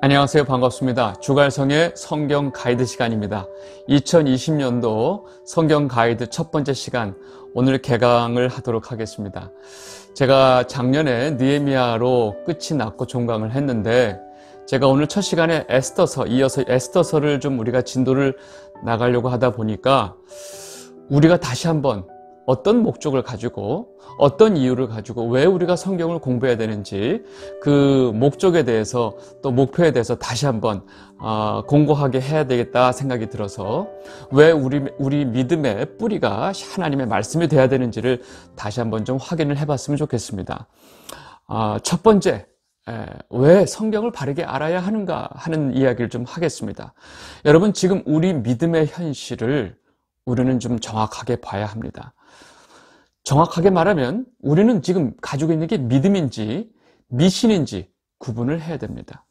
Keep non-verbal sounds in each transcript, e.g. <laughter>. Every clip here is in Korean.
안녕하세요. 반갑습니다. 주갈성의 성경 가이드 시간입니다. 2020년도 성경 가이드 첫 번째 시간 오늘 개강을 하도록 하겠습니다. 제가 작년에 니에미아로 끝이 났고 종강을 했는데 제가 오늘 첫 시간에 에스더서 이어서 에스더서를 좀 우리가 진도를 나가려고 하다 보니까 우리가 다시 한번 어떤 목적을 가지고 어떤 이유를 가지고 왜 우리가 성경을 공부해야 되는지 그 목적에 대해서 또 목표에 대해서 다시 한번 아, 공고하게 해야 되겠다 생각이 들어서 왜 우리 우리 믿음의 뿌리가 하나님의 말씀이 돼야 되는지를 다시 한번 좀 확인을 해봤으면 좋겠습니다. 아, 첫 번째 왜 성경을 바르게 알아야 하는가 하는 이야기를 좀 하겠습니다. 여러분 지금 우리 믿음의 현실을 우리는 좀 정확하게 봐야 합니다. 정확하게 말하면 우리는 지금 가지고 있는 게 믿음인지 미신인지 구분을 해야 됩니다.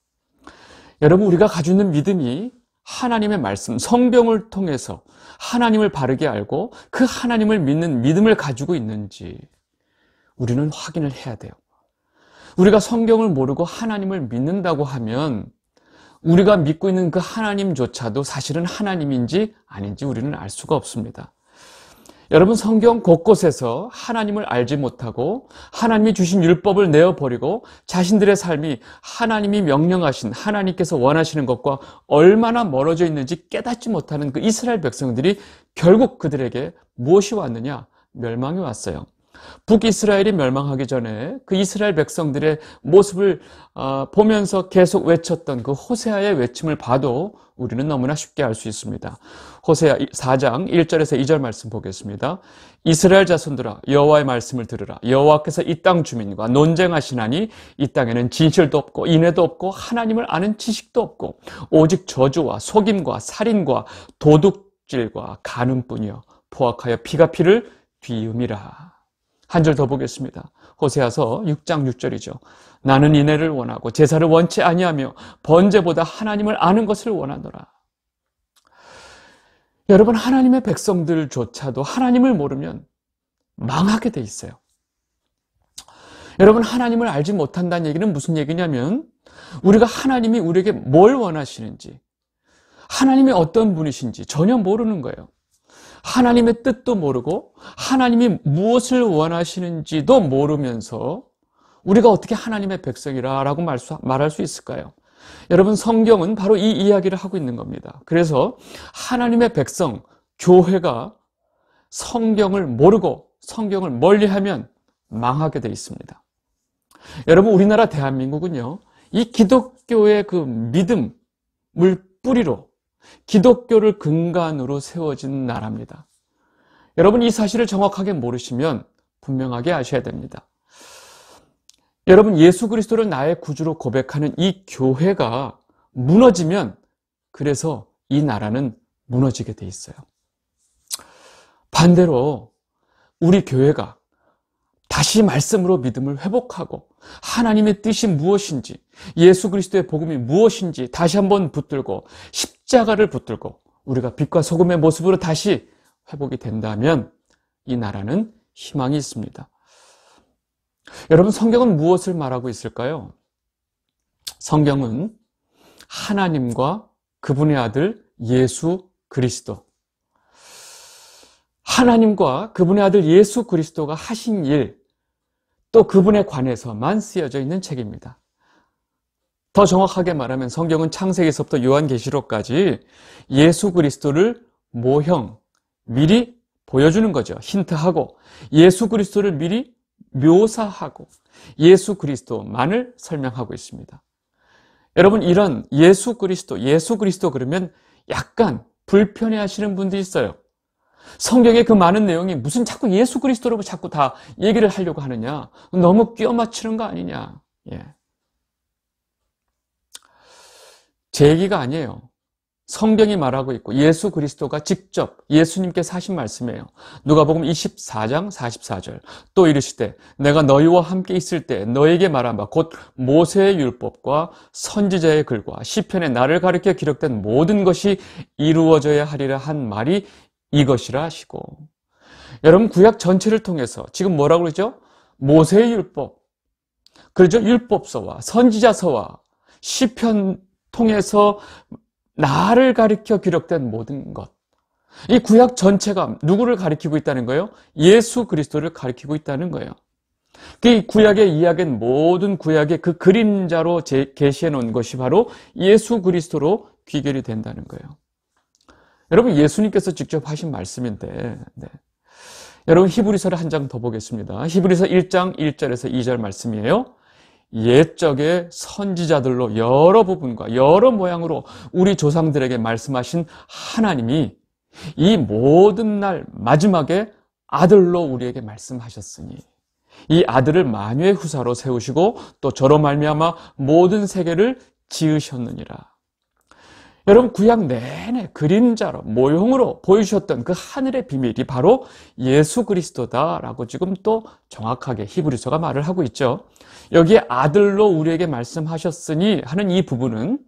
여러분 우리가 가지고 있는 믿음이 하나님의 말씀, 성경을 통해서 하나님을 바르게 알고 그 하나님을 믿는 믿음을 가지고 있는지 우리는 확인을 해야 돼요. 우리가 성경을 모르고 하나님을 믿는다고 하면 우리가 믿고 있는 그 하나님조차도 사실은 하나님인지 아닌지 우리는 알 수가 없습니다. 여러분 성경 곳곳에서 하나님을 알지 못하고 하나님이 주신 율법을 내어버리고 자신들의 삶이 하나님이 명령하신 하나님께서 원하시는 것과 얼마나 멀어져 있는지 깨닫지 못하는 그 이스라엘 백성들이 결국 그들에게 무엇이 왔느냐? 멸망이 왔어요. 북이스라엘이 멸망하기 전에 그 이스라엘 백성들의 모습을 어, 보면서 계속 외쳤던 그 호세아의 외침을 봐도 우리는 너무나 쉽게 알 수 있습니다. 호세아 4장 1절에서 2절 말씀 보겠습니다. 이스라엘 자손들아 여호와의 말씀을 들으라. 여호와께서 이 땅 주민과 논쟁하시나니 이 땅에는 진실도 없고 인애도 없고 하나님을 아는 지식도 없고 오직 저주와 속임과 살인과 도둑질과 가늠뿐이여 포악하여 피가 피를 뒤음이라. 한줄더 보겠습니다. 호세아서 6장 6절이죠. 나는 이내를 원하고 제사를 원치 아니하며 번제보다 하나님을 아는 것을 원하노라. 여러분 하나님의 백성들조차도 하나님을 모르면 망하게 돼 있어요. 여러분 하나님을 알지 못한다는 얘기는 무슨 얘기냐면 우리가 하나님이 우리에게 뭘 원하시는지 하나님이 어떤 분이신지 전혀 모르는 거예요. 하나님의 뜻도 모르고 하나님이 무엇을 원하시는지도 모르면서 우리가 어떻게 하나님의 백성이라고 말할 수 있을까요? 여러분 성경은 바로 이 이야기를 하고 있는 겁니다. 그래서 하나님의 백성 교회가 성경을 모르고 성경을 멀리하면 망하게 돼 있습니다. 여러분 우리나라 대한민국은요. 이 기독교의 그 믿음을 뿌리로 기독교를 근간으로 세워진 나라입니다. 여러분 이 사실을 정확하게 모르시면 분명하게 아셔야 됩니다. 여러분 예수 그리스도를 나의 구주로 고백하는 이 교회가 무너지면 그래서 이 나라는 무너지게 돼 있어요. 반대로 우리 교회가 다시 말씀으로 믿음을 회복하고 하나님의 뜻이 무엇인지 예수 그리스도의 복음이 무엇인지 다시 한번 붙들고 십자가를 붙들고 우리가 빛과 소금의 모습으로 다시 회복이 된다면 이 나라는 희망이 있습니다. 여러분 성경은 무엇을 말하고 있을까요? 성경은 하나님과 그분의 아들 예수 그리스도 하나님과 그분의 아들 예수 그리스도가 하신 일또 그분에 관해서만 쓰여져 있는 책입니다. 더 정확하게 말하면 성경은 창세기서부터 요한계시록까지 예수 그리스도를 모형, 미리 보여주는 거죠. 힌트하고 예수 그리스도를 미리 묘사하고 예수 그리스도만을 설명하고 있습니다. 여러분 이런 예수 그리스도, 예수 그리스도 그러면 약간 불편해하시는 분들이 있어요. 성경의 그 많은 내용이 무슨 자꾸 예수 그리스도로 자꾸 다 얘기를 하려고 하느냐. 너무 끼워 맞추는 거 아니냐. 예. 제 얘기가 아니에요. 성경이 말하고 있고 예수 그리스도가 직접 예수님께서 하신 말씀이에요. 누가복음 24장 44절. 또 이르시되 내가 너희와 함께 있을 때 너에게 말한 바곧 모세의 율법과 선지자의 글과 시편에 나를 가리켜 기록된 모든 것이 이루어져야 하리라 한 말이 이것이라 하시고 여러분 구약 전체를 통해서 지금 뭐라고 그러죠? 모세의 율법 그러죠? 율법서와 선지자서와 시편 통해서 나를 가리켜 기록된 모든 것이 구약 전체가 누구를 가리키고 있다는 거예요? 예수 그리스도를 가리키고 있다는 거예요 그 이 구약의 이야기는 모든 구약의 그 그림자로 제시해 놓은 것이 바로 예수 그리스도로 귀결이 된다는 거예요 여러분 예수님께서 직접 하신 말씀인데 네. 여러분 히브리서를 한 장 더 보겠습니다. 히브리서 1장 1절에서 2절 말씀이에요. 옛적의 선지자들로 여러 부분과 여러 모양으로 우리 조상들에게 말씀하신 하나님이 이 모든 날 마지막에 아들로 우리에게 말씀하셨으니 이 아들을 만유의 후사로 세우시고 또 저로 말미암아 모든 세계를 지으셨느니라. 여러분 구약 내내 그림자로 모형으로 보여주셨던 그 하늘의 비밀이 바로 예수 그리스도다라고 지금 또 정확하게 히브리서가 말을 하고 있죠. 여기에 아들로 우리에게 말씀하셨으니 하는 이 부분은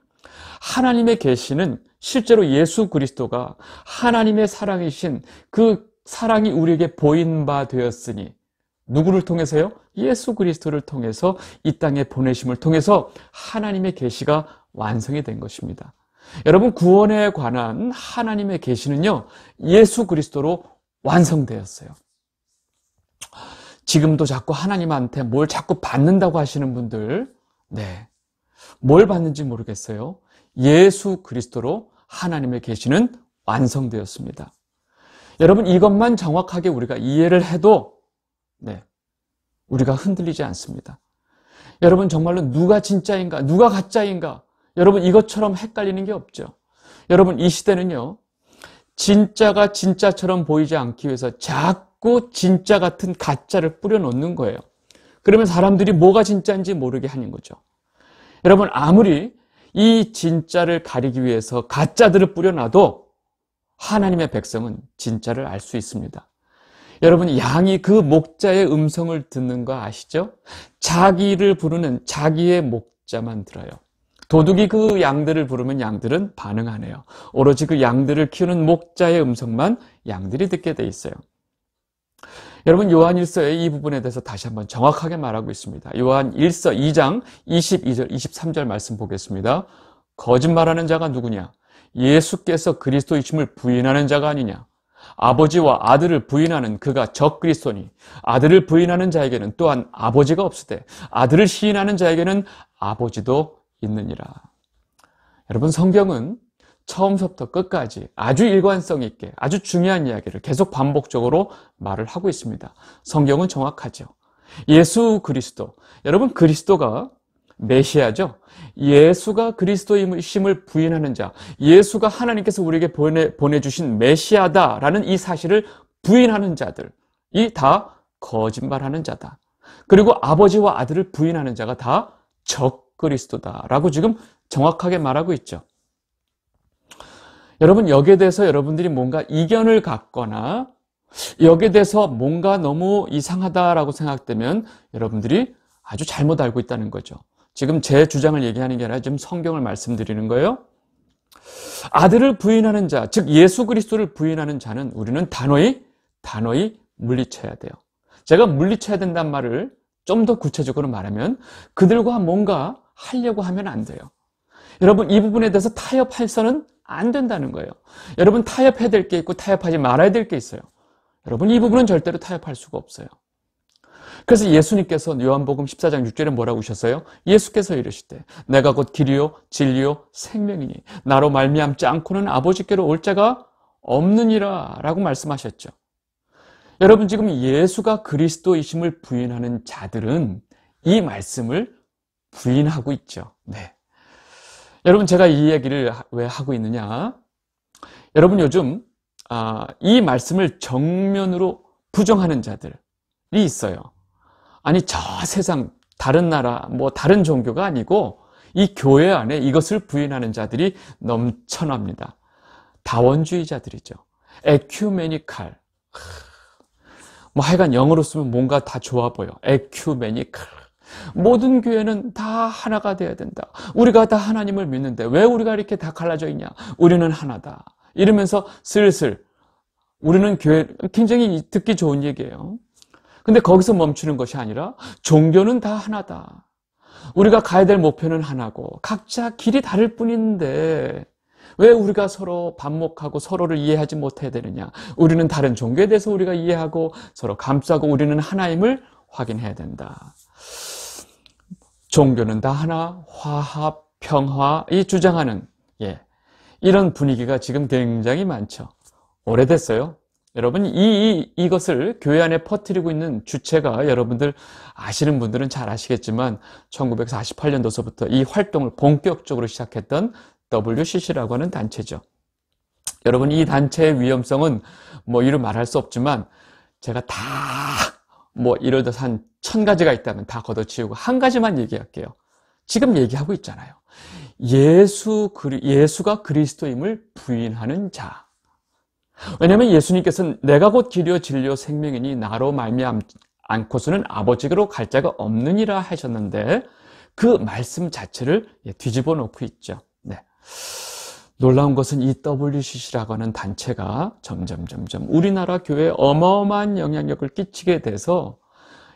하나님의 계시는 실제로 예수 그리스도가 하나님의 사랑이신 그 사랑이 우리에게 보인 바 되었으니 누구를 통해서요? 예수 그리스도를 통해서 이 땅에 보내심을 통해서 하나님의 계시가 완성이 된 것입니다. 여러분 구원에 관한 하나님의 계시는요. 예수 그리스도로 완성되었어요. 지금도 자꾸 하나님한테 뭘 자꾸 받는다고 하시는 분들 네. 뭘 받는지 모르겠어요. 예수 그리스도로 하나님의 계시는 완성되었습니다. 여러분 이것만 정확하게 우리가 이해를 해도 네. 우리가 흔들리지 않습니다. 여러분 정말로 누가 진짜인가 누가 가짜인가 여러분 이것처럼 헷갈리는 게 없죠. 여러분 이 시대는요. 진짜가 진짜처럼 보이지 않기 위해서 자꾸 진짜 같은 가짜를 뿌려놓는 거예요. 그러면 사람들이 뭐가 진짜인지 모르게 하는 거죠. 여러분 아무리 이 진짜를 가리기 위해서 가짜들을 뿌려놔도 하나님의 백성은 진짜를 알 수 있습니다. 여러분 양이 그 목자의 음성을 듣는 거 아시죠? 자기를 부르는 자기의 목자만 들어요. 도둑이 그 양들을 부르면 양들은 반응하네요. 오로지 그 양들을 키우는 목자의 음성만 양들이 듣게 돼 있어요. 여러분 요한일서의 이 부분에 대해서 다시 한번 정확하게 말하고 있습니다. 요한일서 2장 22절 23절 말씀 보겠습니다. 거짓말하는 자가 누구냐? 예수께서 그리스도이심을 부인하는 자가 아니냐? 아버지와 아들을 부인하는 그가 적그리스도니 아들을 부인하는 자에게는 또한 아버지가 없으되 아들을 시인하는 자에게는 아버지도 있느니라. 여러분 성경은 처음부터 끝까지 아주 일관성 있게 아주 중요한 이야기를 계속 반복적으로 말을 하고 있습니다. 성경은 정확하죠. 예수 그리스도. 여러분 그리스도가 메시아죠. 예수가 그리스도임을 부인하는 자, 예수가 하나님께서 우리에게 보내, 보내주신 메시아다라는 이 사실을 부인하는 자들, 이 다 거짓말하는 자다. 그리고 아버지와 아들을 부인하는 자가 다 적, 그리스도다라고 지금 정확하게 말하고 있죠. 여러분 여기에 대해서 여러분들이 뭔가 이견을 갖거나 여기에 대해서 뭔가 너무 이상하다라고 생각되면 여러분들이 아주 잘못 알고 있다는 거죠. 지금 제 주장을 얘기하는 게 아니라 지금 성경을 말씀드리는 거예요. 아들을 부인하는 자, 즉 예수 그리스도를 부인하는 자는 우리는 단호히 단호히 물리쳐야 돼요. 제가 물리쳐야 된다는 말을 좀 더 구체적으로 말하면 그들과 뭔가 하려고 하면 안 돼요. 여러분 이 부분에 대해서 타협할서는안 된다는 거예요. 여러분 타협해야 될 게 있고 타협하지 말아야 될 게 있어요. 여러분 이 부분은 절대로 타협할 수가 없어요. 그래서 예수님께서 요한복음 14장 6절에 뭐라고 하셨어요? 예수께서 이르시되 내가 곧 길이요 진리요 생명이니 나로 말미암지 않고는 아버지께로 올 자가 없느니라 라고 말씀하셨죠. 여러분 지금 예수가 그리스도이심을 부인하는 자들은 이 말씀을 부인하고 있죠. 네. 여러분 제가 이 얘기를 왜 하고 있느냐? 여러분 요즘 아, 이 말씀을 정면으로 부정하는 자들이 있어요. 아니 저 세상 다른 나라 뭐 다른 종교가 아니고 이 교회 안에 이것을 부인하는 자들이 넘쳐납니다. 다원주의자들이죠. 에큐메니칼. 뭐 하여간 영어로 쓰면 뭔가 다 좋아 보여. 에큐메니칼. 모든 교회는 다 하나가 돼야 된다. 우리가 다 하나님을 믿는데 왜 우리가 이렇게 다 갈라져 있냐? 우리는 하나다. 이러면서 슬슬 우리는 교회 굉장히 듣기 좋은 얘기예요. 근데 거기서 멈추는 것이 아니라 종교는 다 하나다. 우리가 가야 될 목표는 하나고 각자 길이 다를 뿐인데 왜 우리가 서로 반목하고 서로를 이해하지 못해야 되느냐? 우리는 다른 종교에 대해서 우리가 이해하고 서로 감싸고 우리는 하나임을 확인해야 된다. 종교는 다 하나, 화합, 평화 이 주장하는 예, 이런 분위기가 지금 굉장히 많죠. 오래됐어요. 여러분 이, 이 이것을 교회 안에 퍼뜨리고 있는 주체가 여러분들 아시는 분들은 잘 아시겠지만 1948년도서부터 이 활동을 본격적으로 시작했던 WCC라고 하는 단체죠. 여러분 이 단체의 위험성은 뭐 이루 말할 수 없지만 제가 다뭐 이럴 듯한천 가지가 있다면 다 걷어치우고 한 가지만 얘기할게요. 지금 얘기하고 있잖아요. 예수 그리, 예수가 그리스도임을 부인하는 자. 왜냐하면 예수님께서는 내가 곧 길이요 진리요 생명이니 나로 말미암 않고서는 아버지로 갈 자가 없느니라 하셨는데 그 말씀 자체를 뒤집어 놓고 있죠. 네. 놀라운 것은 이 w c c 라고 하는 단체가 점점 점점 우리나라 교회에 어마어마한 영향력을 끼치게 돼서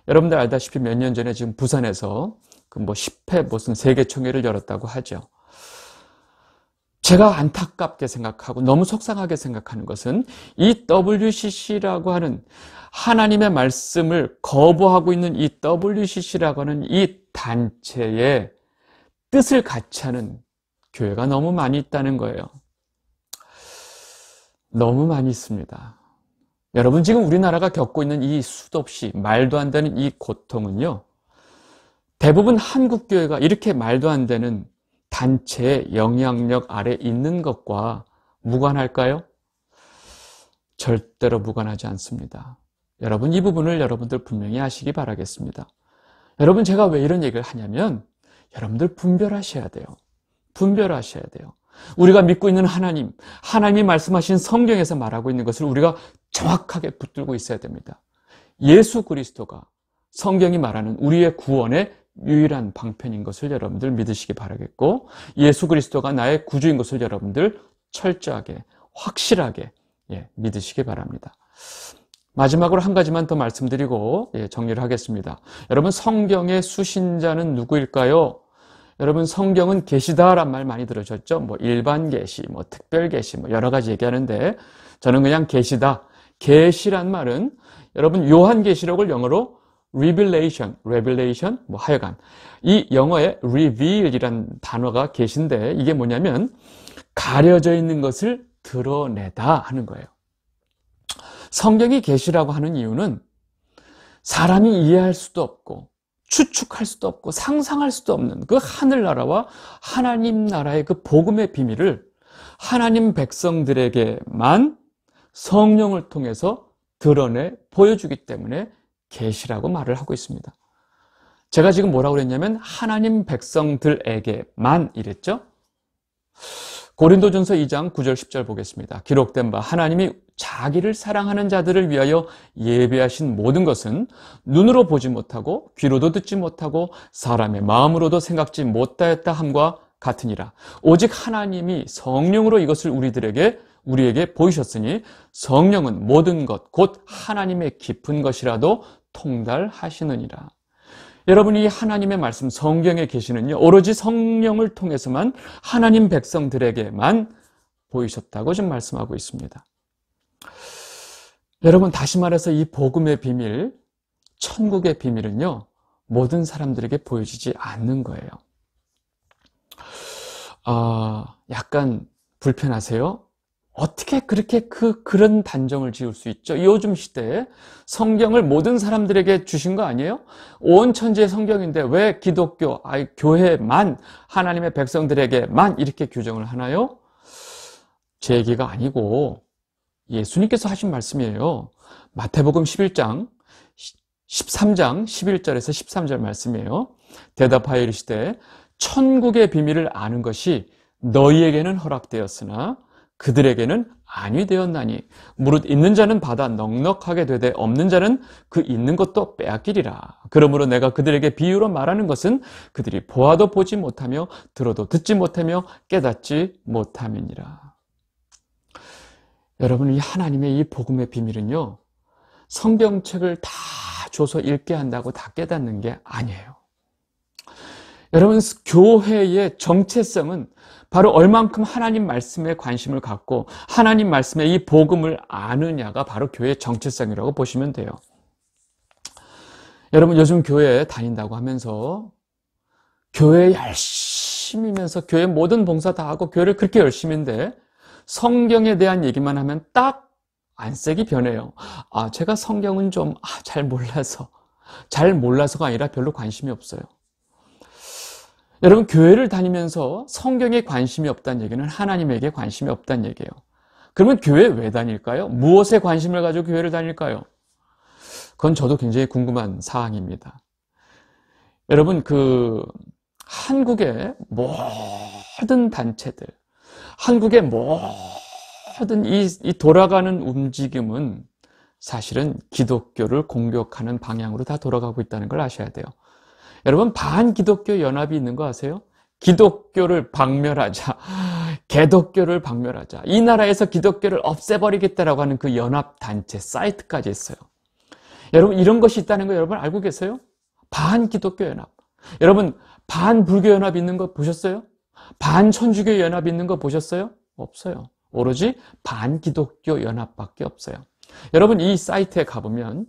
여러분들 알다시피 몇 년 전에 지금 부산에서 그 뭐 10회 무슨 세계총회를 열었다고 하죠. 제가 안타깝게 생각하고 너무 속상하게 생각하는 것은 이 WCC라고 하는 하나님의 말씀을 거부하고 있는 이 WCC라고 하는 이 단체의 뜻을 같이 하는 교회가 너무 많이 있다는 거예요. 너무 많이 있습니다. 여러분 지금 우리나라가 겪고 있는 이 수도 없이 말도 안 되는 이 고통은요. 대부분 한국 교회가 이렇게 말도 안 되는 단체의 영향력 아래 있는 것과 무관할까요? 절대로 무관하지 않습니다. 여러분 이 부분을 여러분들 분명히 아시기 바라겠습니다. 여러분 제가 왜 이런 얘기를 하냐면 여러분들 분별하셔야 돼요. 분별하셔야 돼요. 우리가 믿고 있는 하나님, 하나님이 말씀하신 성경에서 말하고 있는 것을 우리가 정확하게 붙들고 있어야 됩니다. 예수 그리스도가 성경이 말하는 우리의 구원의 유일한 방편인 것을 여러분들 믿으시기 바라겠고 예수 그리스도가 나의 구주인 것을 여러분들 철저하게 확실하게 예, 믿으시기 바랍니다. 마지막으로 한 가지만 더 말씀드리고 예, 정리를 하겠습니다. 여러분 성경의 수신자는 누구일까요? 여러분 성경은 계시다란 말 많이 들으셨죠? 뭐 일반 계시, 뭐 특별 계시, 뭐 여러 가지 얘기하는데 저는 그냥 계시다. 계시란 말은 여러분 요한 계시록을 영어로 revelation, revelation, 뭐 하여간 이 영어에 reveal이란 단어가 계신데 이게 뭐냐면 가려져 있는 것을 드러내다 하는 거예요. 성경이 계시라고 하는 이유는 사람이 이해할 수도 없고 추측할 수도 없고 상상할 수도 없는 그 하늘나라와 하나님 나라의 그 복음의 비밀을 하나님 백성들에게만 성령을 통해서 드러내 보여주기 때문에 계시라고 말을 하고 있습니다. 제가 지금 뭐라고 그랬냐면 하나님 백성들에게만 이랬죠. 고린도전서 2장 9절 10절 보겠습니다. 기록된 바 하나님이 자기를 사랑하는 자들을 위하여 예배하신 모든 것은 눈으로 보지 못하고 귀로도 듣지 못하고 사람의 마음으로도 생각지 못하였다 함과 같으니라. 오직 하나님이 성령으로 이것을 우리들에게 우리에게 보이셨으니 성령은 모든 것 곧 하나님의 깊은 것이라도 통달하시느니라. 여러분이 하나님의 말씀 성경에 계시는요 오로지 성령을 통해서만 하나님 백성들에게만 보이셨다고 지금 말씀하고 있습니다. 여러분 다시 말해서 이 복음의 비밀, 천국의 비밀은요 모든 사람들에게 보여지지 않는 거예요. 어, 약간 불편하세요? 어떻게 그렇게 그 그런 단정을 지을 수 있죠? 요즘 시대에 성경을 모든 사람들에게 주신 거 아니에요? 온 천지의 성경인데 왜 기독교, 아이 교회만 하나님의 백성들에게만 이렇게 규정을 하나요? 제 얘기가 아니고 예수님께서 하신 말씀이에요. 마태복음 11장 13장 11절에서 13절 말씀이에요. 대답하여 이르시되 천국의 비밀을 아는 것이 너희에게는 허락되었으나 그들에게는 아니 되었나니 무릇 있는 자는 받아 넉넉하게 되되 없는 자는 그 있는 것도 빼앗기리라 그러므로 내가 그들에게 비유로 말하는 것은 그들이 보아도 보지 못하며 들어도 듣지 못하며 깨닫지 못함이니라 여러분 이 하나님의 이 복음의 비밀은요 성경책을 다 줘서 읽게 한다고 다 깨닫는 게 아니에요 여러분 교회의 정체성은 바로 얼만큼 하나님 말씀에 관심을 갖고 하나님 말씀의 이 복음을 아느냐가 바로 교회의 정체성이라고 보시면 돼요. 여러분 요즘 교회 다닌다고 하면서 교회 열심히면서 교회 모든 봉사 다 하고 교회를 그렇게 열심인데 성경에 대한 얘기만 하면 딱 안색이 변해요. 아, 제가 성경은 좀잘 아, 몰라서 잘 몰라서가 아니라 별로 관심이 없어요. 여러분 교회를 다니면서 성경에 관심이 없다는 얘기는 하나님에게 관심이 없다는 얘기예요. 그러면 교회 왜 다닐까요? 무엇에 관심을 가지고 교회를 다닐까요? 그건 저도 굉장히 궁금한 사항입니다. 여러분 그 한국의 모든 단체들, 한국의 모든 이, 이 돌아가는 움직임은 사실은 기독교를 공격하는 방향으로 다 돌아가고 있다는 걸 아셔야 돼요. 여러분 반기독교 연합이 있는 거 아세요? 기독교를 박멸하자, <laughs> 개독교를 박멸하자, 이 나라에서 기독교를 없애버리겠다라고 하는 그 연합단체 사이트까지 있어요. 여러분 이런 것이 있다는 거 여러분 알고 계세요? 반기독교 연합. 여러분 반불교 연합 있는 거 보셨어요? 반천주교 연합 있는 거 보셨어요? 없어요. 오로지 반기독교 연합밖에 없어요. 여러분 이 사이트에 가보면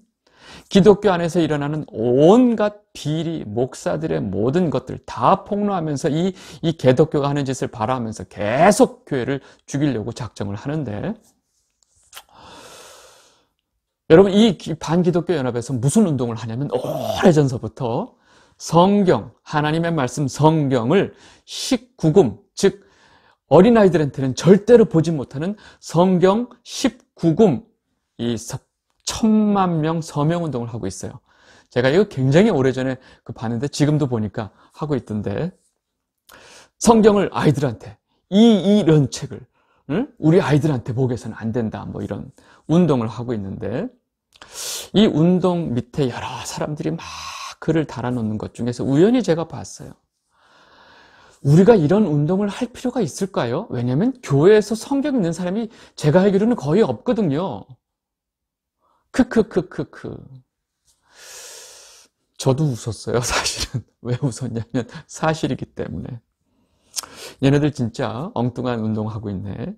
기독교 안에서 일어나는 온갖 비리, 목사들의 모든 것들 다 폭로하면서 이, 이 개독교가 하는 짓을 바라면서 계속 교회를 죽이려고 작정을 하는데 여러분 이 반기독교 연합에서 무슨 운동을 하냐면 오래전서부터 성경, 하나님의 말씀 성경을 1 9금즉 어린아이들한테는 절대로 보지 못하는 성경 1 9금이 천만 명 서명 운동을 하고 있어요. 제가 이거 굉장히 오래전에 그 봤는데 지금도 보니까 하고 있던데 성경을 아이들한테 이 이런 책을 응? 우리 아이들한테 보게서는 안 된다 뭐 이런 운동을 하고 있는데 이 운동 밑에 여러 사람들이 막 글을 달아놓는 것 중에서 우연히 제가 봤어요. 우리가 이런 운동을 할 필요가 있을까요? 왜냐하면 교회에서 성경 있는 사람이 제가 알기로는 거의 없거든요. 크크크크크. 저도 웃었어요, 사실은. <laughs> 왜 웃었냐면, 사실이기 때문에. 얘네들 진짜 엉뚱한 운동하고 있네.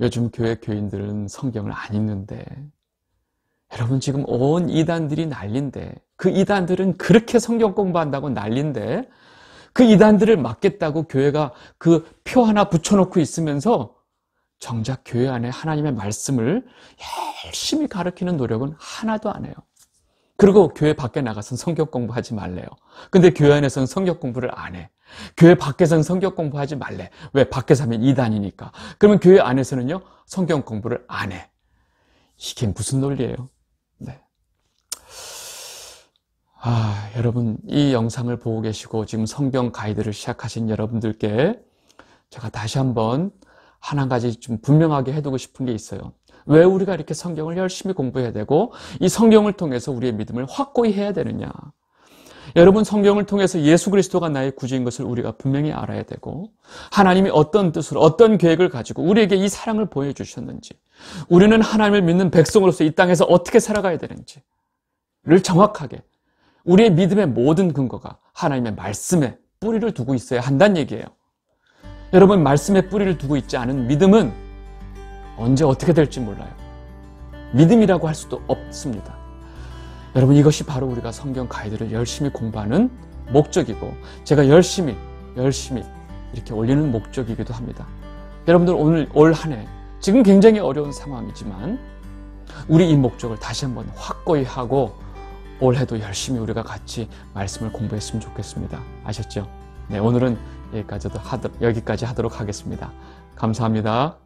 요즘 교회 교인들은 성경을 안 읽는데. 여러분, 지금 온 이단들이 난린데. 그 이단들은 그렇게 성경 공부한다고 난린데. 그 이단들을 막겠다고 교회가 그 표 하나 붙여놓고 있으면서 정작 교회 안에 하나님의 말씀을 열심히 가르키는 노력은 하나도 안 해요. 그리고 교회 밖에 나가서는 성격 공부하지 말래요. 근데 교회 안에서는 성격 공부를 안 해. 교회 밖에서는 성격 공부하지 말래. 왜? 밖에서 하면 이단이니까. 그러면 교회 안에서는요, 성경 공부를 안 해. 이게 무슨 논리예요? 네. 아, 여러분, 이 영상을 보고 계시고 지금 성경 가이드를 시작하신 여러분들께 제가 다시 한번 하나 가지 좀 분명하게 해두고 싶은 게 있어요. 왜 우리가 이렇게 성경을 열심히 공부해야 되고 이 성경을 통해서 우리의 믿음을 확고히 해야 되느냐. 여러분 성경을 통해서 예수 그리스도가 나의 구주인 것을 우리가 분명히 알아야 되고 하나님이 어떤 뜻으로 어떤 계획을 가지고 우리에게 이 사랑을 보여주셨는지 우리는 하나님을 믿는 백성으로서 이 땅에서 어떻게 살아가야 되는지를 정확하게 우리의 믿음의 모든 근거가 하나님의 말씀에 뿌리를 두고 있어야 한다는 얘기예요. 여러분 말씀에 뿌리를 두고 있지 않은 믿음은 언제 어떻게 될지 몰라요. 믿음이라고 할 수도 없습니다. 여러분 이것이 바로 우리가 성경 가이드를 열심히 공부하는 목적이고 제가 열심히 열심히 이렇게 올리는 목적이기도 합니다. 여러분들 오늘 올 한해 지금 굉장히 어려운 상황이지만 우리 이 목적을 다시 한번 확고히 하고 올해도 열심히 우리가 같이 말씀을 공부했으면 좋겠습니다. 아셨죠? 네, 오늘은 여기까지 하도록 하겠습니다. 감사합니다.